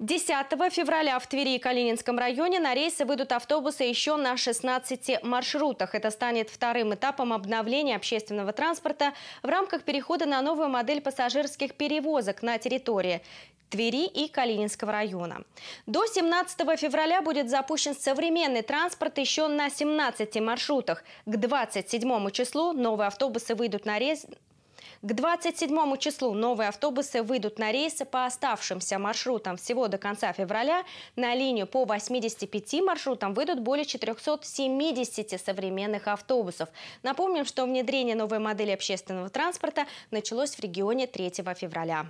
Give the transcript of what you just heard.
10 февраля в Твери и Калининском районе на рейсы выйдут автобусы еще на 16 маршрутах. Это станет вторым этапом обновления общественного транспорта в рамках перехода на новую модель пассажирских перевозок на территории. Твери и Калининского района. До 17 февраля будет запущен современный транспорт еще на 17 маршрутах. К 27 числу новые автобусы выйдут на рейс к 27 числу новые автобусы выйдут на рейсы по оставшимся маршрутам. Всего до конца февраля на линию по 85 маршрутам выйдут более 470 современных автобусов. Напомним, что внедрение новой модели общественного транспорта началось в регионе 3 февраля.